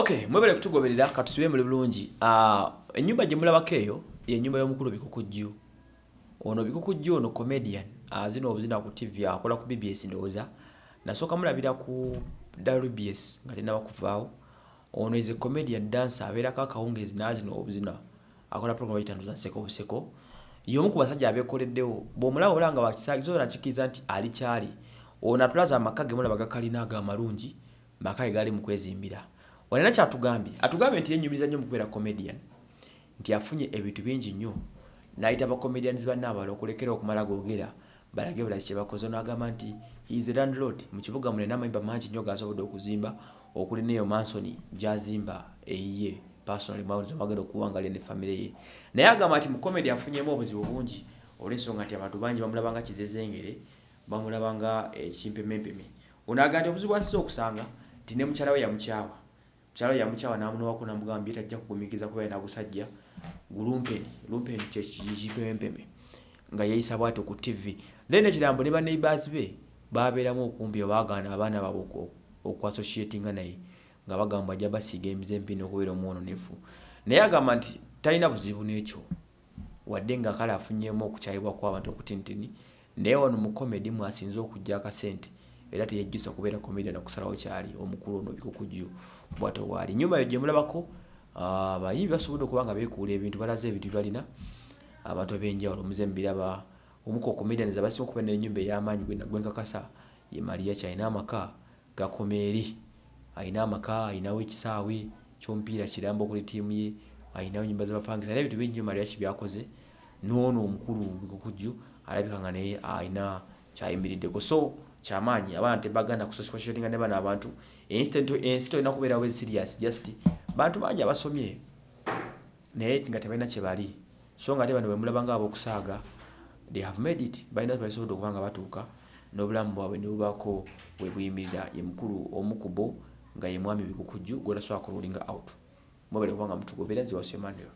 okay mwebale kutugoberera katusibire muli bulungi uh, ennyumba gye mulabako eyo yennyumba y'omukulu bikukujju ono bikukujju ono comedian uh, ah, zina obuzina ku tv akola ku bbs ndowooza nasooka mulabira ku wbs nga tenabakuvaawo ono eze comedian dance abeerako akawungeezi nazina obuzina akola program itandoza nseko buseko yomu ku basajja abeekoleddewo bwomulaba ola nga wakisaizonakikkiriza nti alikyali ono atulaza amaka gemulaba gakalina ag'amalungi maka ge gali mu kwezimbira Wanena cha atugambi. Atugambi nti yenyumiriza nyo mkwela comedian. Nti afunye ebitu bingi nyo. Na ita ba comedian ziba naba lukulekele okumala gogira. Balage wala sicheba kozono agama nti. He is a landlord. Mchivuga mwene nama imba manchi nyo gaso vodo kuzimba. Okulineyo mansoni. Jazimba. Eie. Personally mwene zomba gendo kuangalia ni familia ye. Na yaga mati mkomedi afunye mwene zi wabunji. Oleso ngati ya matubanji mamula banga chizeze ngele. Mamula banga e, chimpe mempe me. Unaganti obuzi wansi so kusanga. Tine mchalawe ya mchawa. mukyala yamukyawa namunowako namugamba tajja kugumikiza kuba yenagusajja gulumpeni lumpeni kyekipempeme nga yeyisa bwati ku tv then ekirambo ne baneibas be babeeramu okumpi obagaana abaana baabe okuassociatinga naye nga bagamba ajja basiiga emize empini okubeera omwononefu naye agamba nti talina buzibu n'ekyo wadde nga kale afunyemu okukyayibwa kw abantu okutinitini naye wano mukomedi mwasinze okujja akasente era teyajjusa kubeera komedia nakusalawo kyali omukulu ono bikukujju bwato waali nyuma yo gyemulabako abayimbi basobodde okuba nga bekuula ebintu balaze ebintu byebalina abantu ab'enjawulo omuze mubiraba omuka komedia neza basinga okuba nenyumba ey'amaanyi gwenkakasa ye maria kyalina amaka gakoma eri ayina amaka ayinawo ekisaawe kyomupiira kiramba okuli ttiimu ye ayinawo enyumba zabapangisa naye ebintu bingi nyo maria ki byakoze noono omukulu bikukujju alabika nga naye ayina kyayimiriddeko so kyamaanyi abaana tebaganda kusosikasyolinga nebano abantu ensi tolina kubeerawo eserias just bantu bangi abasomye naye nga tebalina kyebali so nga ate bano bwemulabanga abookusaaga they have made it balina basobodde okuba nga batuuka n'obulamu bwabwe nebubako webuyimirira yemukulu omukubo nga yemwami bikukujju gwolasobola kulolinga out mubere kubanga mutugobera nziwasemanero